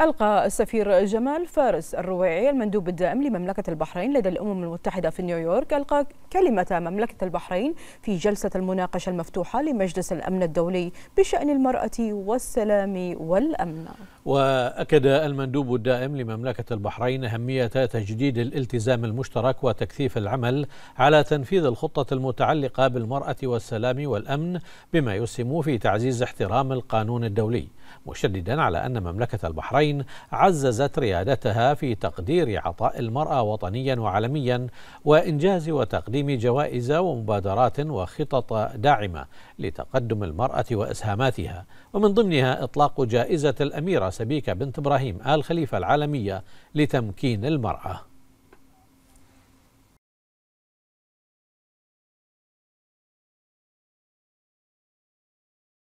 ألقى السفير جمال فارس الرويعي المندوب الدائم لمملكة البحرين لدى الأمم المتحدة في نيويورك ألقى كلمة مملكة البحرين في جلسة المناقشة المفتوحة لمجلس الأمن الدولي بشأن المرأة والسلام والأمن وأكد المندوب الدائم لمملكة البحرين أهمية تجديد الالتزام المشترك وتكثيف العمل على تنفيذ الخطة المتعلقة بالمرأة والسلام والأمن بما يسهم في تعزيز احترام القانون الدولي مشددا على أن مملكة البحرين عززت ريادتها في تقدير عطاء المرأة وطنيا وعالميا وإنجاز وتقديم جوائز ومبادرات وخطط داعمة لتقدم المرأة وإسهاماتها ومن ضمنها إطلاق جائزة الأميرة سبيكة بنت إبراهيم آل خليفة العالمية لتمكين المرأة